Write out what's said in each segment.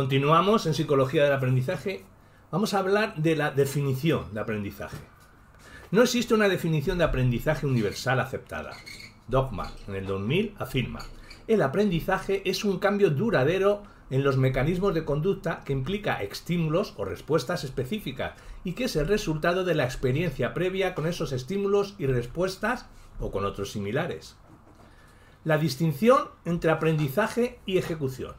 Continuamos en Psicología del Aprendizaje. Vamos a hablar de la definición de aprendizaje. No existe una definición de aprendizaje universal aceptada. Dogma, en el 2000, afirma, el aprendizaje es un cambio duradero en los mecanismos de conducta que implica estímulos o respuestas específicas y que es el resultado de la experiencia previa con esos estímulos y respuestas o con otros similares. La distinción entre aprendizaje y ejecución.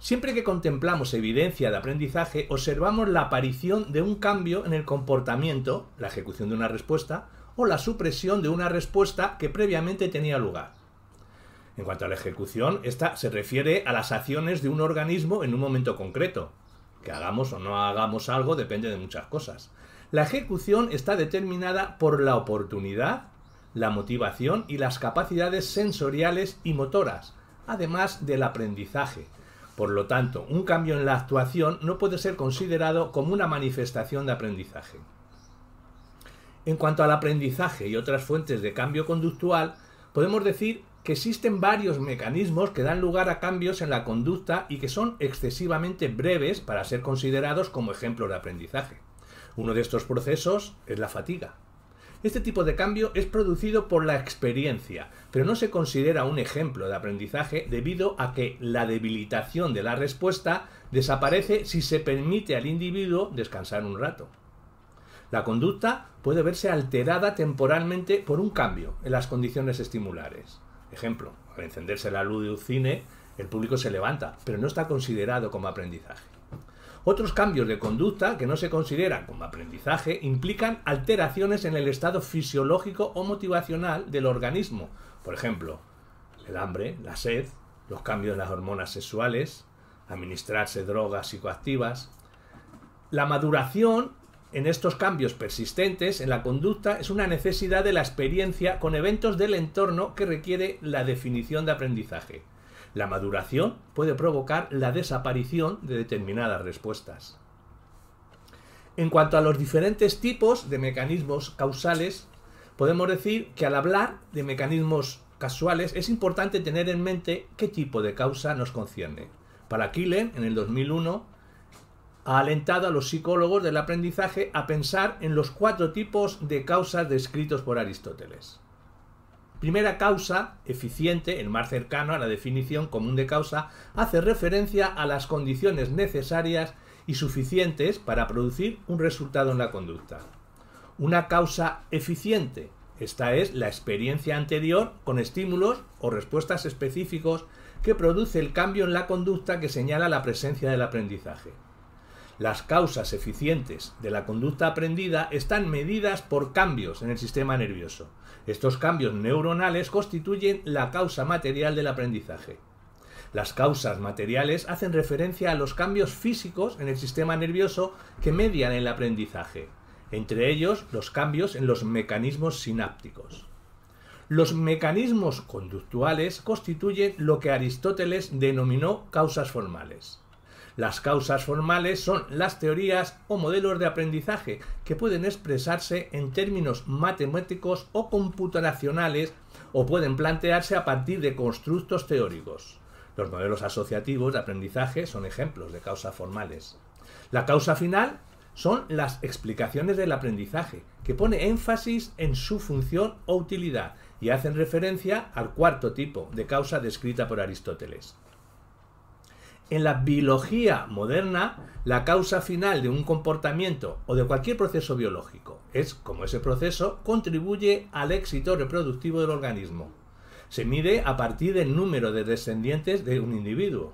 Siempre que contemplamos evidencia de aprendizaje, observamos la aparición de un cambio en el comportamiento, la ejecución de una respuesta, o la supresión de una respuesta que previamente tenía lugar. En cuanto a la ejecución, esta se refiere a las acciones de un organismo en un momento concreto. Que hagamos o no hagamos algo depende de muchas cosas. La ejecución está determinada por la oportunidad, la motivación y las capacidades sensoriales y motoras, además del aprendizaje, por lo tanto, un cambio en la actuación no puede ser considerado como una manifestación de aprendizaje. En cuanto al aprendizaje y otras fuentes de cambio conductual, podemos decir que existen varios mecanismos que dan lugar a cambios en la conducta y que son excesivamente breves para ser considerados como ejemplos de aprendizaje. Uno de estos procesos es la fatiga. Este tipo de cambio es producido por la experiencia, pero no se considera un ejemplo de aprendizaje debido a que la debilitación de la respuesta desaparece si se permite al individuo descansar un rato. La conducta puede verse alterada temporalmente por un cambio en las condiciones estimulares. Ejemplo, al encenderse la luz de un cine, el público se levanta, pero no está considerado como aprendizaje. Otros cambios de conducta que no se consideran como aprendizaje implican alteraciones en el estado fisiológico o motivacional del organismo. Por ejemplo, el hambre, la sed, los cambios en las hormonas sexuales, administrarse drogas psicoactivas. La maduración en estos cambios persistentes en la conducta es una necesidad de la experiencia con eventos del entorno que requiere la definición de aprendizaje. La maduración puede provocar la desaparición de determinadas respuestas. En cuanto a los diferentes tipos de mecanismos causales, podemos decir que al hablar de mecanismos casuales es importante tener en mente qué tipo de causa nos concierne. Para Killen, en el 2001, ha alentado a los psicólogos del aprendizaje a pensar en los cuatro tipos de causas descritos por Aristóteles. Primera causa, eficiente, el más cercano a la definición común de causa, hace referencia a las condiciones necesarias y suficientes para producir un resultado en la conducta. Una causa eficiente, esta es la experiencia anterior con estímulos o respuestas específicos que produce el cambio en la conducta que señala la presencia del aprendizaje. Las causas eficientes de la conducta aprendida están medidas por cambios en el sistema nervioso. Estos cambios neuronales constituyen la causa material del aprendizaje. Las causas materiales hacen referencia a los cambios físicos en el sistema nervioso que median el aprendizaje, entre ellos los cambios en los mecanismos sinápticos. Los mecanismos conductuales constituyen lo que Aristóteles denominó causas formales. Las causas formales son las teorías o modelos de aprendizaje que pueden expresarse en términos matemáticos o computacionales o pueden plantearse a partir de constructos teóricos. Los modelos asociativos de aprendizaje son ejemplos de causas formales. La causa final son las explicaciones del aprendizaje, que pone énfasis en su función o utilidad y hacen referencia al cuarto tipo de causa descrita por Aristóteles. En la biología moderna, la causa final de un comportamiento o de cualquier proceso biológico es cómo ese proceso contribuye al éxito reproductivo del organismo. Se mide a partir del número de descendientes de un individuo.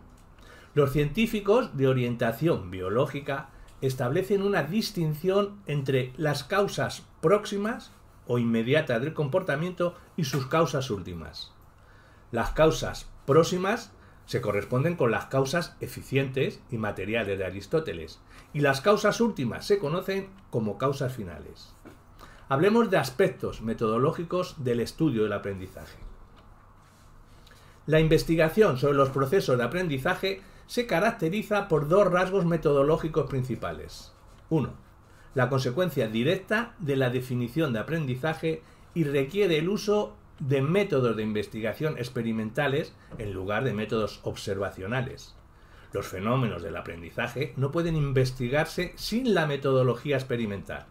Los científicos de orientación biológica establecen una distinción entre las causas próximas o inmediatas del comportamiento y sus causas últimas. Las causas próximas se corresponden con las causas eficientes y materiales de Aristóteles, y las causas últimas se conocen como causas finales. Hablemos de aspectos metodológicos del estudio del aprendizaje. La investigación sobre los procesos de aprendizaje se caracteriza por dos rasgos metodológicos principales. Uno, La consecuencia directa de la definición de aprendizaje y requiere el uso de métodos de investigación experimentales en lugar de métodos observacionales. Los fenómenos del aprendizaje no pueden investigarse sin la metodología experimental.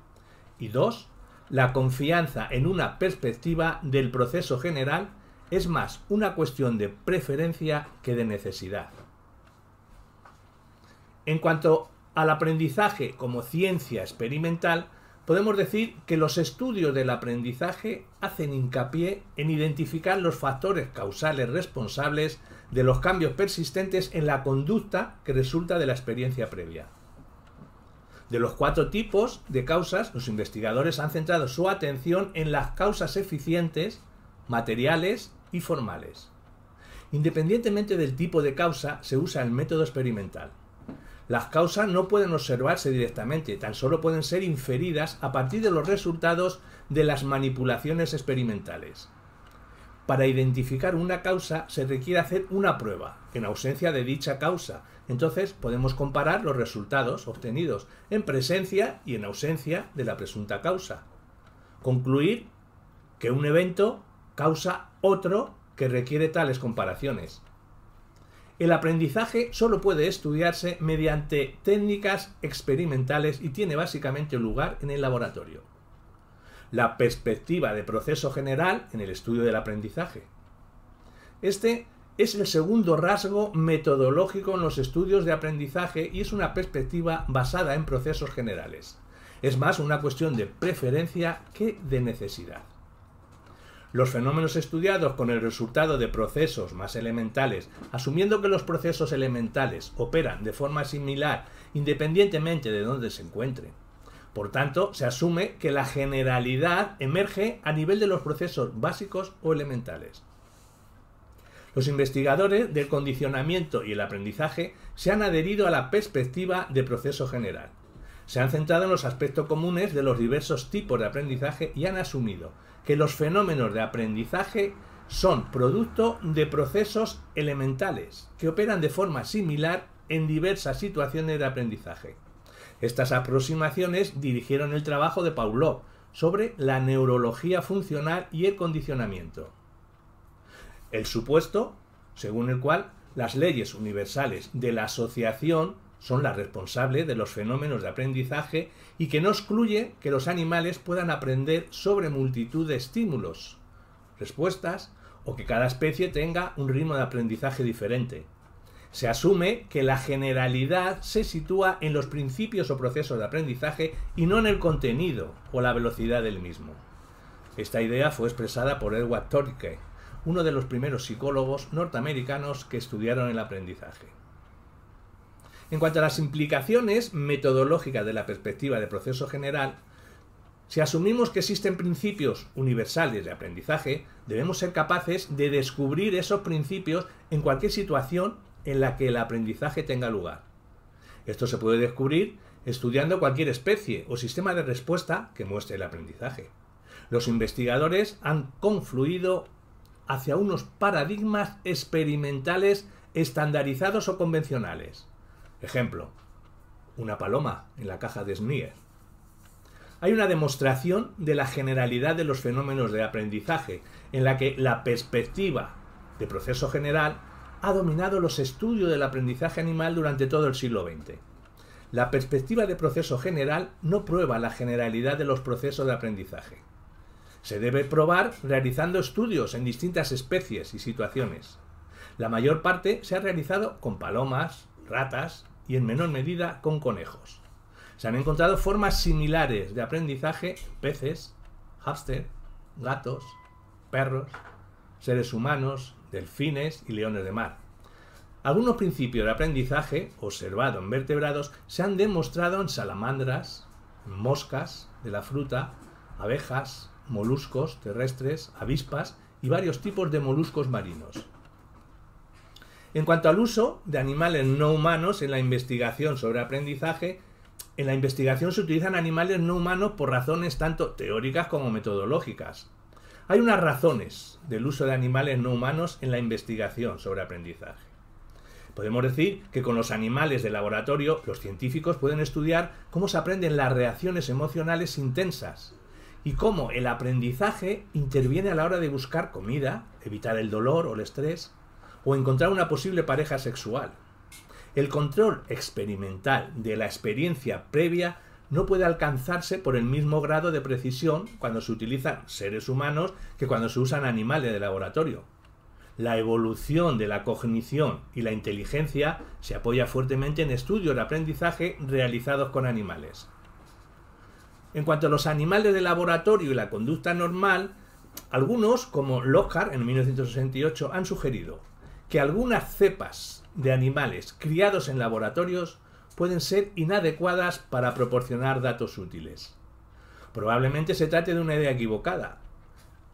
Y dos, la confianza en una perspectiva del proceso general es más una cuestión de preferencia que de necesidad. En cuanto al aprendizaje como ciencia experimental, podemos decir que los estudios del aprendizaje hacen hincapié en identificar los factores causales responsables de los cambios persistentes en la conducta que resulta de la experiencia previa. De los cuatro tipos de causas, los investigadores han centrado su atención en las causas eficientes, materiales y formales. Independientemente del tipo de causa, se usa el método experimental. Las causas no pueden observarse directamente, tan solo pueden ser inferidas a partir de los resultados de las manipulaciones experimentales. Para identificar una causa se requiere hacer una prueba, en ausencia de dicha causa. Entonces podemos comparar los resultados obtenidos en presencia y en ausencia de la presunta causa. Concluir que un evento causa otro que requiere tales comparaciones. El aprendizaje solo puede estudiarse mediante técnicas experimentales y tiene básicamente lugar en el laboratorio. La perspectiva de proceso general en el estudio del aprendizaje. Este es el segundo rasgo metodológico en los estudios de aprendizaje y es una perspectiva basada en procesos generales. Es más una cuestión de preferencia que de necesidad los fenómenos estudiados con el resultado de procesos más elementales, asumiendo que los procesos elementales operan de forma similar independientemente de dónde se encuentren. Por tanto, se asume que la generalidad emerge a nivel de los procesos básicos o elementales. Los investigadores del condicionamiento y el aprendizaje se han adherido a la perspectiva de proceso general. Se han centrado en los aspectos comunes de los diversos tipos de aprendizaje y han asumido que los fenómenos de aprendizaje son producto de procesos elementales que operan de forma similar en diversas situaciones de aprendizaje. Estas aproximaciones dirigieron el trabajo de Pavlov sobre la neurología funcional y el condicionamiento. El supuesto, según el cual las leyes universales de la asociación son la responsable de los fenómenos de aprendizaje y que no excluye que los animales puedan aprender sobre multitud de estímulos, respuestas o que cada especie tenga un ritmo de aprendizaje diferente. Se asume que la generalidad se sitúa en los principios o procesos de aprendizaje y no en el contenido o la velocidad del mismo. Esta idea fue expresada por Edward Torque, uno de los primeros psicólogos norteamericanos que estudiaron el aprendizaje. En cuanto a las implicaciones metodológicas de la perspectiva de proceso general, si asumimos que existen principios universales de aprendizaje, debemos ser capaces de descubrir esos principios en cualquier situación en la que el aprendizaje tenga lugar. Esto se puede descubrir estudiando cualquier especie o sistema de respuesta que muestre el aprendizaje. Los investigadores han confluido hacia unos paradigmas experimentales estandarizados o convencionales. Ejemplo, una paloma en la caja de Snier. Hay una demostración de la generalidad de los fenómenos de aprendizaje, en la que la perspectiva de proceso general ha dominado los estudios del aprendizaje animal durante todo el siglo XX. La perspectiva de proceso general no prueba la generalidad de los procesos de aprendizaje. Se debe probar realizando estudios en distintas especies y situaciones. La mayor parte se ha realizado con palomas, ratas, y en menor medida con conejos. Se han encontrado formas similares de aprendizaje en peces, hámster, gatos, perros, seres humanos, delfines y leones de mar. Algunos principios de aprendizaje observado en vertebrados se han demostrado en salamandras, moscas de la fruta, abejas, moluscos terrestres, avispas y varios tipos de moluscos marinos. En cuanto al uso de animales no humanos en la investigación sobre aprendizaje, en la investigación se utilizan animales no humanos por razones tanto teóricas como metodológicas. Hay unas razones del uso de animales no humanos en la investigación sobre aprendizaje. Podemos decir que con los animales de laboratorio los científicos pueden estudiar cómo se aprenden las reacciones emocionales intensas y cómo el aprendizaje interviene a la hora de buscar comida, evitar el dolor o el estrés, o encontrar una posible pareja sexual. El control experimental de la experiencia previa no puede alcanzarse por el mismo grado de precisión cuando se utilizan seres humanos que cuando se usan animales de laboratorio. La evolución de la cognición y la inteligencia se apoya fuertemente en estudios de aprendizaje realizados con animales. En cuanto a los animales de laboratorio y la conducta normal, algunos, como Lockhart en 1968, han sugerido que algunas cepas de animales criados en laboratorios pueden ser inadecuadas para proporcionar datos útiles. Probablemente se trate de una idea equivocada.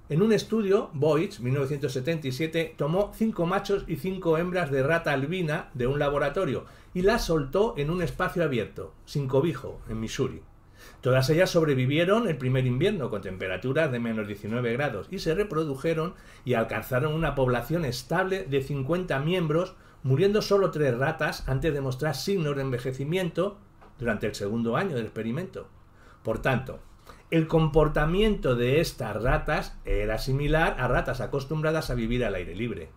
En un estudio, en 1977, tomó cinco machos y cinco hembras de rata albina de un laboratorio y las soltó en un espacio abierto, sin cobijo, en Missouri. Todas ellas sobrevivieron el primer invierno con temperaturas de menos 19 grados y se reprodujeron y alcanzaron una población estable de 50 miembros, muriendo solo tres ratas antes de mostrar signos de envejecimiento durante el segundo año del experimento. Por tanto, el comportamiento de estas ratas era similar a ratas acostumbradas a vivir al aire libre.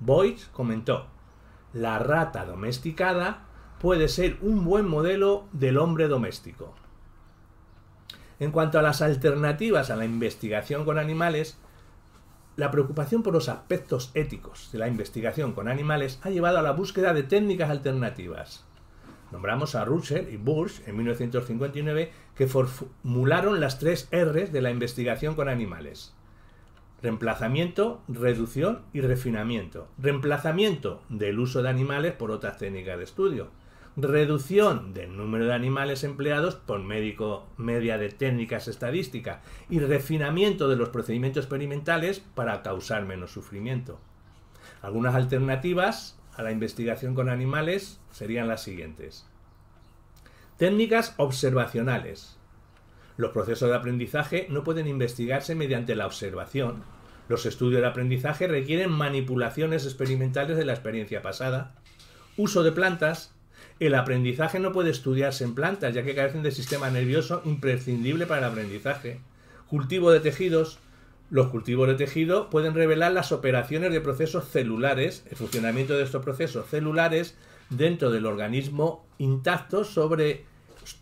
Boyd comentó, la rata domesticada puede ser un buen modelo del hombre doméstico. En cuanto a las alternativas a la investigación con animales, la preocupación por los aspectos éticos de la investigación con animales ha llevado a la búsqueda de técnicas alternativas. Nombramos a Russell y Bush en 1959 que formularon las tres R's de la investigación con animales. Reemplazamiento, reducción y refinamiento. Reemplazamiento del uso de animales por otras técnicas de estudio reducción del número de animales empleados por médico media de técnicas estadísticas y refinamiento de los procedimientos experimentales para causar menos sufrimiento. Algunas alternativas a la investigación con animales serían las siguientes. Técnicas observacionales. Los procesos de aprendizaje no pueden investigarse mediante la observación. Los estudios de aprendizaje requieren manipulaciones experimentales de la experiencia pasada, uso de plantas, el aprendizaje no puede estudiarse en plantas, ya que carecen de sistema nervioso imprescindible para el aprendizaje. Cultivo de tejidos. Los cultivos de tejido pueden revelar las operaciones de procesos celulares, el funcionamiento de estos procesos celulares dentro del organismo intacto sobre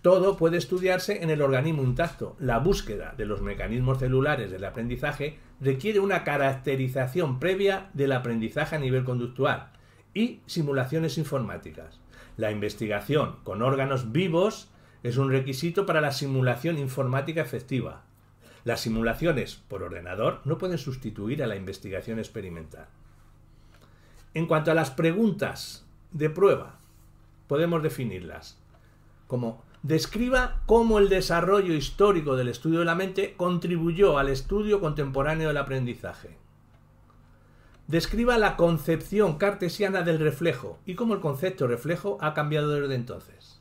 todo puede estudiarse en el organismo intacto. La búsqueda de los mecanismos celulares del aprendizaje requiere una caracterización previa del aprendizaje a nivel conductual y simulaciones informáticas. La investigación con órganos vivos es un requisito para la simulación informática efectiva. Las simulaciones por ordenador no pueden sustituir a la investigación experimental. En cuanto a las preguntas de prueba, podemos definirlas como describa cómo el desarrollo histórico del estudio de la mente contribuyó al estudio contemporáneo del aprendizaje describa la concepción cartesiana del reflejo y cómo el concepto reflejo ha cambiado desde entonces.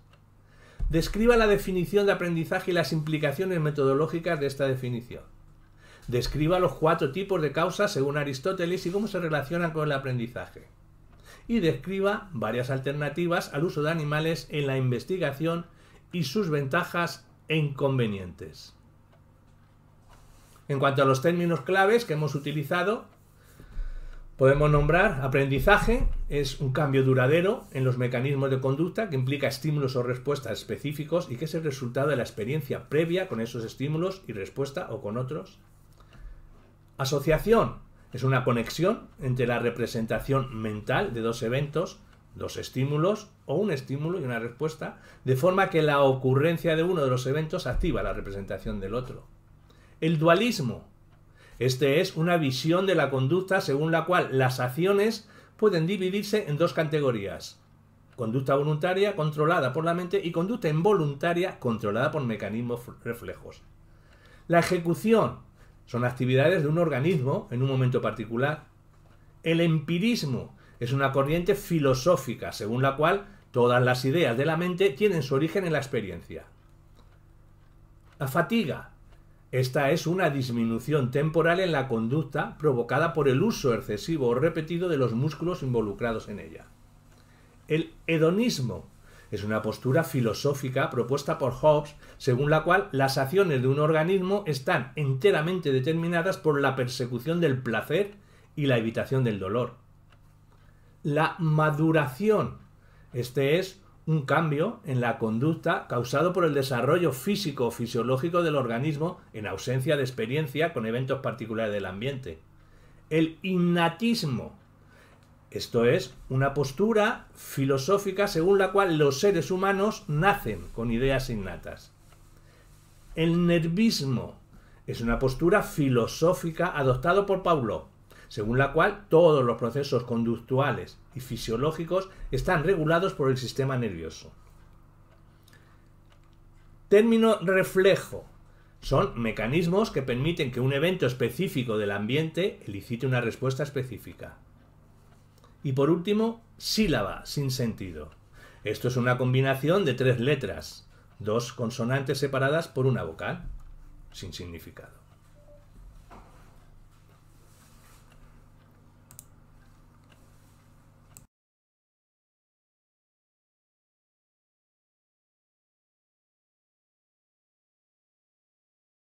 Describa la definición de aprendizaje y las implicaciones metodológicas de esta definición. Describa los cuatro tipos de causas según Aristóteles y cómo se relacionan con el aprendizaje. Y describa varias alternativas al uso de animales en la investigación y sus ventajas e inconvenientes. En cuanto a los términos claves que hemos utilizado, Podemos nombrar aprendizaje, es un cambio duradero en los mecanismos de conducta que implica estímulos o respuestas específicos y que es el resultado de la experiencia previa con esos estímulos y respuesta o con otros. Asociación es una conexión entre la representación mental de dos eventos, dos estímulos o un estímulo y una respuesta, de forma que la ocurrencia de uno de los eventos activa la representación del otro. El dualismo este es una visión de la conducta según la cual las acciones pueden dividirse en dos categorías. Conducta voluntaria controlada por la mente y conducta involuntaria controlada por mecanismos reflejos. La ejecución son actividades de un organismo en un momento particular. El empirismo es una corriente filosófica según la cual todas las ideas de la mente tienen su origen en la experiencia. La fatiga esta es una disminución temporal en la conducta provocada por el uso excesivo o repetido de los músculos involucrados en ella. El hedonismo es una postura filosófica propuesta por Hobbes, según la cual las acciones de un organismo están enteramente determinadas por la persecución del placer y la evitación del dolor. La maduración. Este es un cambio en la conducta causado por el desarrollo físico o fisiológico del organismo en ausencia de experiencia con eventos particulares del ambiente. El innatismo. Esto es una postura filosófica según la cual los seres humanos nacen con ideas innatas. El nervismo es una postura filosófica adoptado por Paulo según la cual todos los procesos conductuales y fisiológicos están regulados por el sistema nervioso. Término reflejo. Son mecanismos que permiten que un evento específico del ambiente elicite una respuesta específica. Y por último, sílaba sin sentido. Esto es una combinación de tres letras, dos consonantes separadas por una vocal, sin significado.